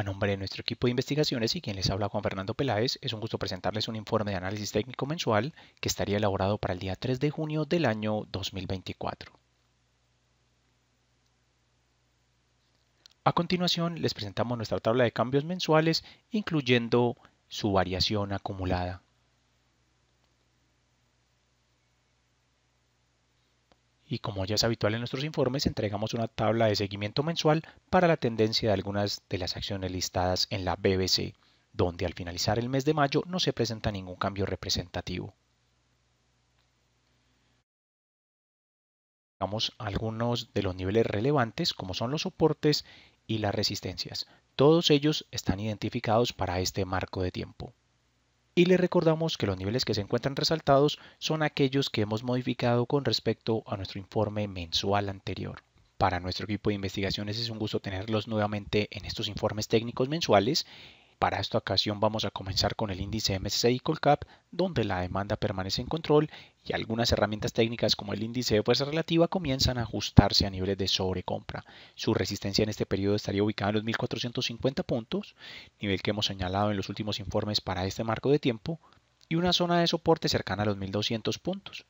A nombre de nuestro equipo de investigaciones y quien les habla Juan Fernando Peláez, es un gusto presentarles un informe de análisis técnico mensual que estaría elaborado para el día 3 de junio del año 2024. A continuación les presentamos nuestra tabla de cambios mensuales incluyendo su variación acumulada. y como ya es habitual en nuestros informes, entregamos una tabla de seguimiento mensual para la tendencia de algunas de las acciones listadas en la BBC, donde al finalizar el mes de mayo no se presenta ningún cambio representativo. Vamos algunos de los niveles relevantes como son los soportes y las resistencias. Todos ellos están identificados para este marco de tiempo y le recordamos que los niveles que se encuentran resaltados son aquellos que hemos modificado con respecto a nuestro informe mensual anterior. Para nuestro equipo de investigaciones es un gusto tenerlos nuevamente en estos informes técnicos mensuales para esta ocasión vamos a comenzar con el índice MSCI Colcap, donde la demanda permanece en control y algunas herramientas técnicas como el índice de fuerza relativa comienzan a ajustarse a niveles de sobrecompra. Su resistencia en este periodo estaría ubicada en los 1450 puntos, nivel que hemos señalado en los últimos informes para este marco de tiempo, y una zona de soporte cercana a los 1200 puntos.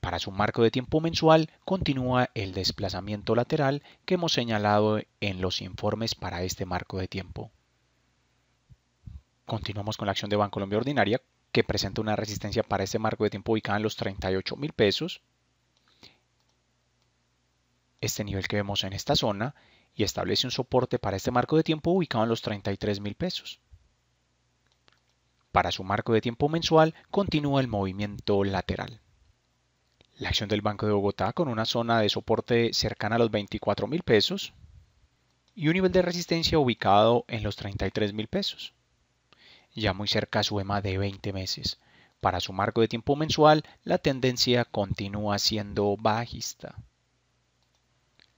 Para su marco de tiempo mensual continúa el desplazamiento lateral que hemos señalado en los informes para este marco de tiempo. Continuamos con la acción de Bancolombia Ordinaria, que presenta una resistencia para este marco de tiempo ubicada en los 38 mil pesos. Este nivel que vemos en esta zona y establece un soporte para este marco de tiempo ubicado en los 33 mil pesos. Para su marco de tiempo mensual continúa el movimiento lateral. La acción del Banco de Bogotá con una zona de soporte cercana a los 24,000 mil pesos y un nivel de resistencia ubicado en los 33 mil pesos ya muy cerca a su EMA de 20 meses. Para su marco de tiempo mensual, la tendencia continúa siendo bajista.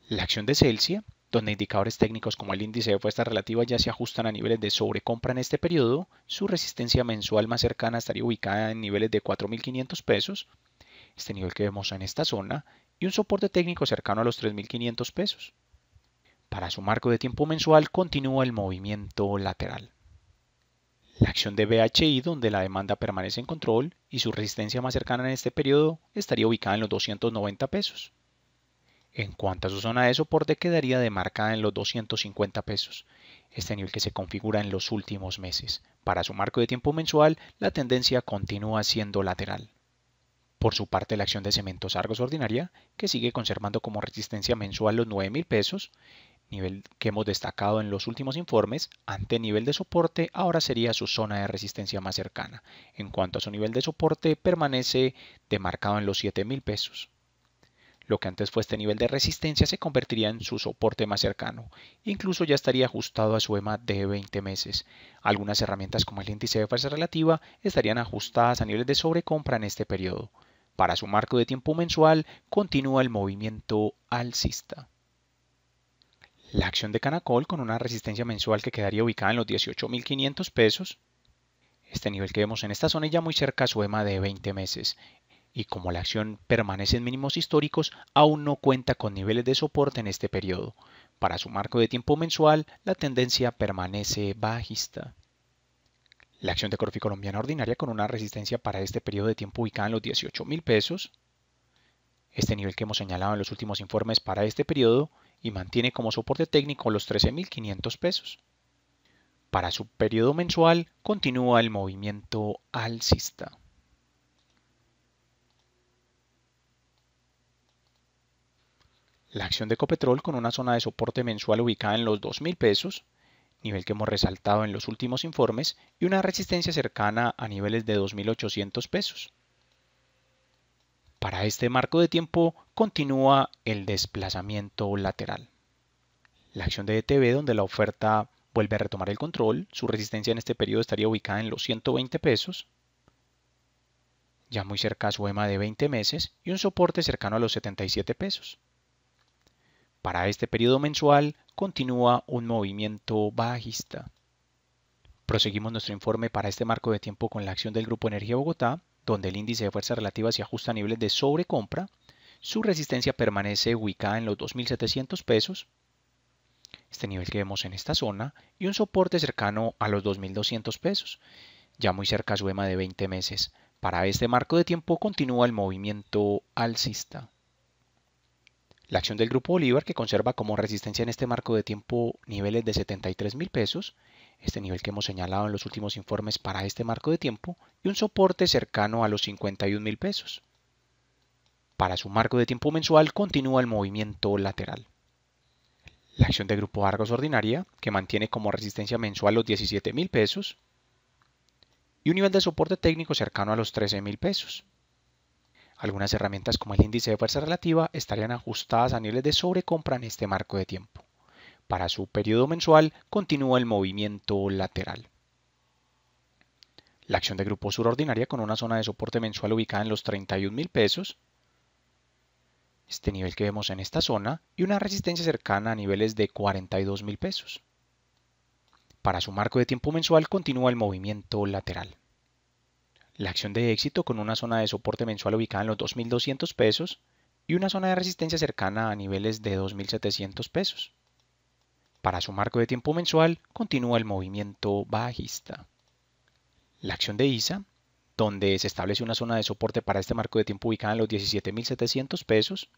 La acción de Celsius, donde indicadores técnicos como el índice de fuerzas relativa ya se ajustan a niveles de sobrecompra en este periodo, su resistencia mensual más cercana estaría ubicada en niveles de 4.500 pesos, este nivel que vemos en esta zona, y un soporte técnico cercano a los 3.500 pesos. Para su marco de tiempo mensual continúa el movimiento lateral. La acción de BHI, donde la demanda permanece en control y su resistencia más cercana en este periodo estaría ubicada en los 290 pesos. En cuanto a su zona de soporte, quedaría demarcada en los 250 pesos, este nivel que se configura en los últimos meses. Para su marco de tiempo mensual, la tendencia continúa siendo lateral. Por su parte, la acción de Cementos Argos Ordinaria, que sigue conservando como resistencia mensual los 9,000 pesos, nivel que hemos destacado en los últimos informes, ante nivel de soporte ahora sería su zona de resistencia más cercana. En cuanto a su nivel de soporte, permanece demarcado en los 7,000 pesos. Lo que antes fue este nivel de resistencia se convertiría en su soporte más cercano. Incluso ya estaría ajustado a su EMA de 20 meses. Algunas herramientas como el índice de fuerza relativa estarían ajustadas a niveles de sobrecompra en este periodo. Para su marco de tiempo mensual continúa el movimiento alcista la acción de Canacol con una resistencia mensual que quedaría ubicada en los 18.500 pesos. Este nivel que vemos en esta zona es ya muy cerca a su EMA de 20 meses y como la acción permanece en mínimos históricos, aún no cuenta con niveles de soporte en este periodo. Para su marco de tiempo mensual, la tendencia permanece bajista. La acción de Corfi Colombiana Ordinaria con una resistencia para este periodo de tiempo ubicada en los $18,000. pesos este nivel que hemos señalado en los últimos informes para este periodo y mantiene como soporte técnico los 13.500 pesos. Para su periodo mensual continúa el movimiento alcista. La acción de Copetrol con una zona de soporte mensual ubicada en los 2.000 pesos, nivel que hemos resaltado en los últimos informes, y una resistencia cercana a niveles de 2.800 pesos. Para este marco de tiempo continúa el desplazamiento lateral. La acción de ETV, donde la oferta vuelve a retomar el control, su resistencia en este periodo estaría ubicada en los 120 pesos, ya muy cerca a su EMA de 20 meses y un soporte cercano a los 77 pesos. Para este periodo mensual continúa un movimiento bajista. Proseguimos nuestro informe para este marco de tiempo con la acción del Grupo Energía Bogotá, donde el índice de fuerza relativa se ajusta a niveles de sobrecompra, su resistencia permanece ubicada en los 2.700 pesos, este nivel que vemos en esta zona, y un soporte cercano a los 2.200 pesos, ya muy cerca a su EMA de 20 meses. Para este marco de tiempo continúa el movimiento alcista. La acción del Grupo Oliver que conserva como resistencia en este marco de tiempo niveles de 73 mil pesos, este nivel que hemos señalado en los últimos informes para este marco de tiempo, y un soporte cercano a los 51 mil pesos. Para su marco de tiempo mensual continúa el movimiento lateral. La acción del Grupo Argos Ordinaria, que mantiene como resistencia mensual los 17 mil pesos, y un nivel de soporte técnico cercano a los $13,000. mil pesos. Algunas herramientas como el índice de fuerza relativa estarían ajustadas a niveles de sobrecompra en este marco de tiempo. Para su periodo mensual continúa el movimiento lateral. La acción de grupo sur con una zona de soporte mensual ubicada en los 31,000 pesos. Este nivel que vemos en esta zona y una resistencia cercana a niveles de 42,000 pesos. Para su marco de tiempo mensual continúa el movimiento lateral la acción de éxito con una zona de soporte mensual ubicada en los 2.200 pesos y una zona de resistencia cercana a niveles de 2.700 pesos. Para su marco de tiempo mensual continúa el movimiento bajista. La acción de ISA, donde se establece una zona de soporte para este marco de tiempo ubicada en los 17.700 pesos,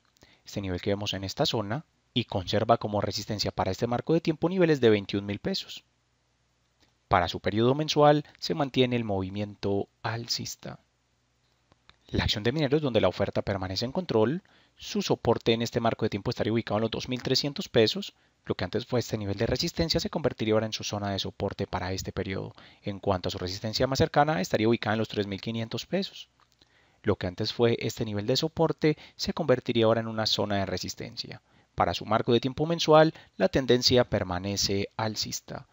este nivel que vemos en esta zona, y conserva como resistencia para este marco de tiempo niveles de 21.000 pesos. Para su periodo mensual se mantiene el movimiento alcista. La acción de mineros donde la oferta permanece en control, su soporte en este marco de tiempo estaría ubicado en los 2.300 pesos, lo que antes fue este nivel de resistencia se convertiría ahora en su zona de soporte para este periodo. En cuanto a su resistencia más cercana, estaría ubicada en los 3.500 pesos. Lo que antes fue este nivel de soporte se convertiría ahora en una zona de resistencia. Para su marco de tiempo mensual, la tendencia permanece alcista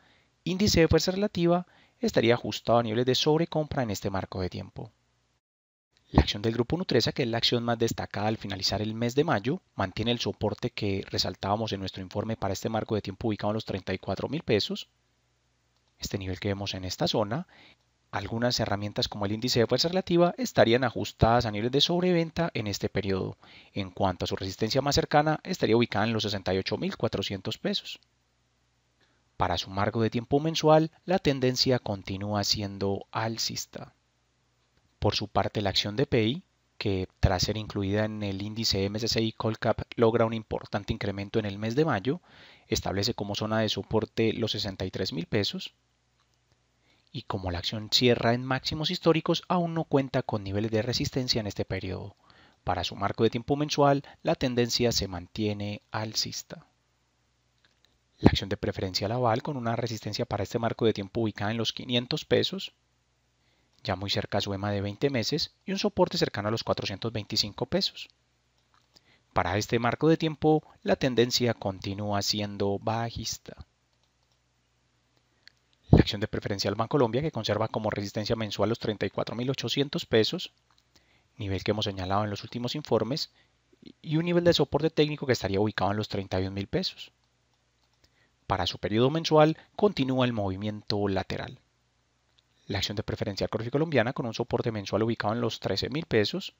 índice de fuerza relativa estaría ajustado a niveles de sobrecompra en este marco de tiempo. La acción del grupo Nutresa, que es la acción más destacada al finalizar el mes de mayo, mantiene el soporte que resaltábamos en nuestro informe para este marco de tiempo ubicado en los 34 pesos, este nivel que vemos en esta zona. Algunas herramientas como el índice de fuerza relativa estarían ajustadas a niveles de sobreventa en este periodo. En cuanto a su resistencia más cercana, estaría ubicada en los 68.400 pesos. Para su marco de tiempo mensual, la tendencia continúa siendo alcista. Por su parte, la acción de PEI, que tras ser incluida en el índice MSCI Colcap logra un importante incremento en el mes de mayo, establece como zona de soporte los 63 mil pesos. Y como la acción cierra en máximos históricos, aún no cuenta con niveles de resistencia en este periodo. Para su marco de tiempo mensual, la tendencia se mantiene alcista la acción de preferencia Laval aval con una resistencia para este marco de tiempo ubicada en los 500 pesos, ya muy cerca su EMA de 20 meses y un soporte cercano a los 425 pesos. Para este marco de tiempo, la tendencia continúa siendo bajista. La acción de preferencia al Colombia que conserva como resistencia mensual los 34.800 pesos, nivel que hemos señalado en los últimos informes, y un nivel de soporte técnico que estaría ubicado en los 31.000 pesos. Para su periodo mensual continúa el movimiento lateral. La acción de preferencial Corfi Colombiana con un soporte mensual ubicado en los 13,000 pesos.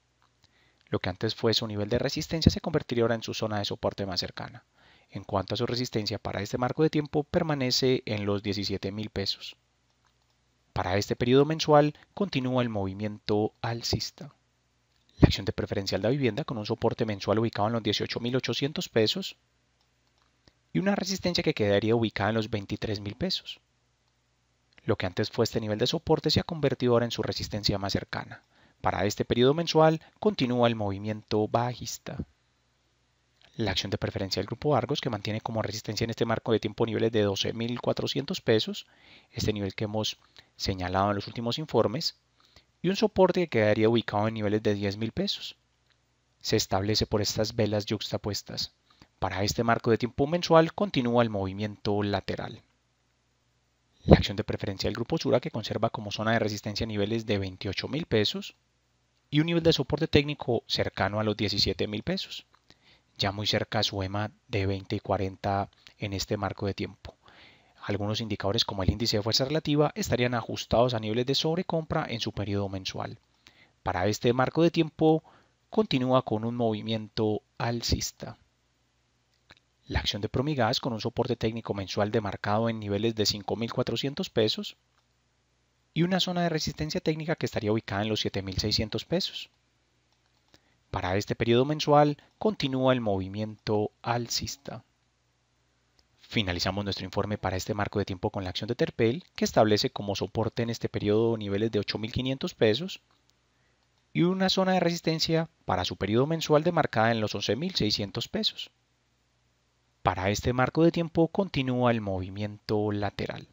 Lo que antes fue su nivel de resistencia se convertiría ahora en su zona de soporte más cercana. En cuanto a su resistencia para este marco de tiempo permanece en los 17,000 pesos. Para este periodo mensual continúa el movimiento alcista. La acción de preferencial de vivienda con un soporte mensual ubicado en los 18.800 pesos y una resistencia que quedaría ubicada en los 23,000 pesos. Lo que antes fue este nivel de soporte se ha convertido ahora en su resistencia más cercana. Para este periodo mensual continúa el movimiento bajista. La acción de preferencia del grupo Argos, que mantiene como resistencia en este marco de tiempo niveles de 12.400 pesos, este nivel que hemos señalado en los últimos informes, y un soporte que quedaría ubicado en niveles de 10.000 pesos. Se establece por estas velas yuxtapuestas. Para este marco de tiempo mensual continúa el movimiento lateral. La acción de preferencia del grupo Sura que conserva como zona de resistencia niveles de 28 pesos y un nivel de soporte técnico cercano a los 17 pesos, ya muy cerca a su EMA de 20 y 40 en este marco de tiempo. Algunos indicadores como el índice de fuerza relativa estarían ajustados a niveles de sobrecompra en su periodo mensual. Para este marco de tiempo continúa con un movimiento alcista. La acción de Promigas con un soporte técnico mensual demarcado en niveles de 5.400 pesos y una zona de resistencia técnica que estaría ubicada en los 7.600 pesos. Para este periodo mensual continúa el movimiento alcista. Finalizamos nuestro informe para este marco de tiempo con la acción de Terpel, que establece como soporte en este periodo niveles de 8.500 pesos y una zona de resistencia para su periodo mensual demarcada en los 11.600 pesos. Para este marco de tiempo continúa el movimiento lateral.